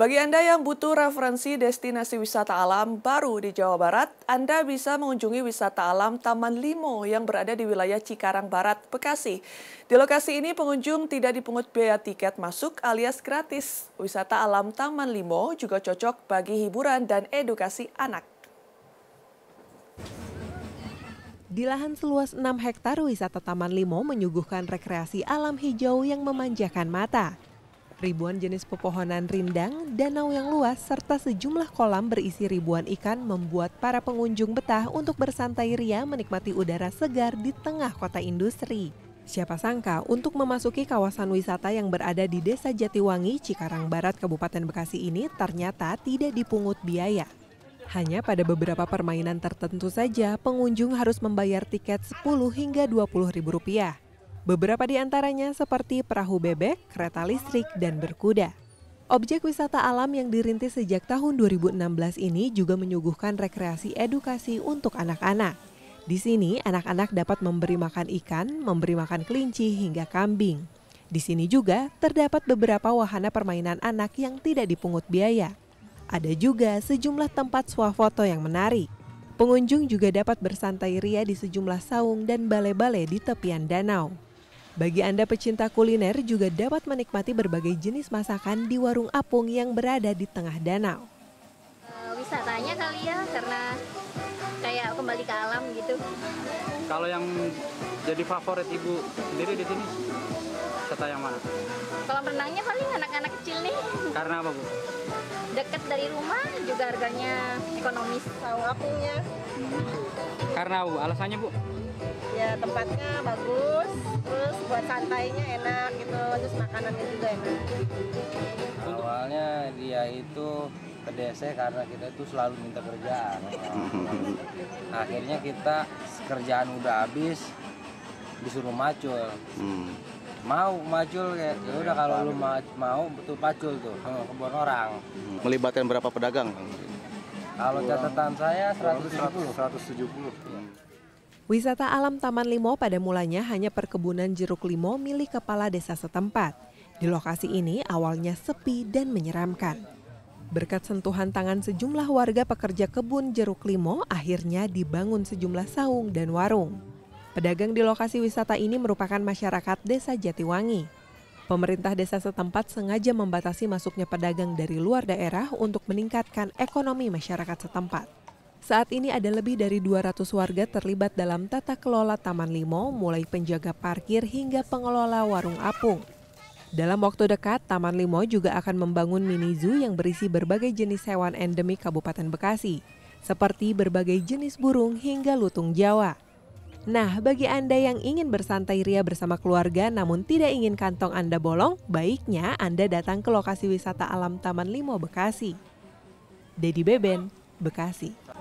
Bagi Anda yang butuh referensi destinasi wisata alam baru di Jawa Barat, Anda bisa mengunjungi wisata alam Taman Limo yang berada di wilayah Cikarang Barat, Bekasi. Di lokasi ini pengunjung tidak dipungut biaya tiket masuk alias gratis. Wisata alam Taman Limo juga cocok bagi hiburan dan edukasi anak. Di lahan seluas 6 hektar wisata Taman Limo menyuguhkan rekreasi alam hijau yang memanjakan mata. Ribuan jenis pepohonan rindang, danau yang luas, serta sejumlah kolam berisi ribuan ikan membuat para pengunjung betah untuk bersantai ria menikmati udara segar di tengah kota industri. Siapa sangka untuk memasuki kawasan wisata yang berada di Desa Jatiwangi, Cikarang Barat, Kabupaten Bekasi ini ternyata tidak dipungut biaya. Hanya pada beberapa permainan tertentu saja, pengunjung harus membayar tiket 10 hingga 20 ribu rupiah. Beberapa di antaranya seperti perahu bebek, kereta listrik, dan berkuda. Objek wisata alam yang dirintis sejak tahun 2016 ini juga menyuguhkan rekreasi edukasi untuk anak-anak. Di sini, anak-anak dapat memberi makan ikan, memberi makan kelinci, hingga kambing. Di sini juga terdapat beberapa wahana permainan anak yang tidak dipungut biaya. Ada juga sejumlah tempat swafoto yang menarik. Pengunjung juga dapat bersantai ria di sejumlah saung dan bale-bale di tepian danau. Bagi Anda pecinta kuliner juga dapat menikmati berbagai jenis masakan di warung apung yang berada di tengah danau. Uh, wisatanya kali ya, karena kayak kembali ke alam gitu. Kalau yang jadi favorit ibu sendiri di sini, kata yang mana? Kalau renangnya paling anak-anak kecil nih. Karena apa bu? Dekat dari rumah juga harganya ekonomis. Tahu apungnya. Hmm. Karena bu, alasannya bu? Ya tempatnya bagus, terus buat santainya enak gitu terus makanannya juga enak awalnya dia itu ke DC karena kita itu selalu minta kerjaan akhirnya kita kerjaan udah habis disuruh macul hmm. mau macul kayak ya udah kalau lu ma mau betul pacul tuh kebun orang hmm. melibatkan berapa pedagang kalau catatan saya 170 170 ya. Wisata alam Taman Limo pada mulanya hanya perkebunan jeruk limo milik kepala desa setempat. Di lokasi ini awalnya sepi dan menyeramkan. Berkat sentuhan tangan sejumlah warga pekerja kebun jeruk limo, akhirnya dibangun sejumlah saung dan warung. Pedagang di lokasi wisata ini merupakan masyarakat desa Jatiwangi. Pemerintah desa setempat sengaja membatasi masuknya pedagang dari luar daerah untuk meningkatkan ekonomi masyarakat setempat. Saat ini ada lebih dari 200 warga terlibat dalam tata kelola Taman Limo, mulai penjaga parkir hingga pengelola warung apung. Dalam waktu dekat, Taman Limo juga akan membangun mini zoo yang berisi berbagai jenis hewan endemik Kabupaten Bekasi, seperti berbagai jenis burung hingga lutung Jawa. Nah, bagi Anda yang ingin bersantai ria bersama keluarga namun tidak ingin kantong Anda bolong, baiknya Anda datang ke lokasi wisata alam Taman Limo Bekasi. Dedi Beben, Bekasi.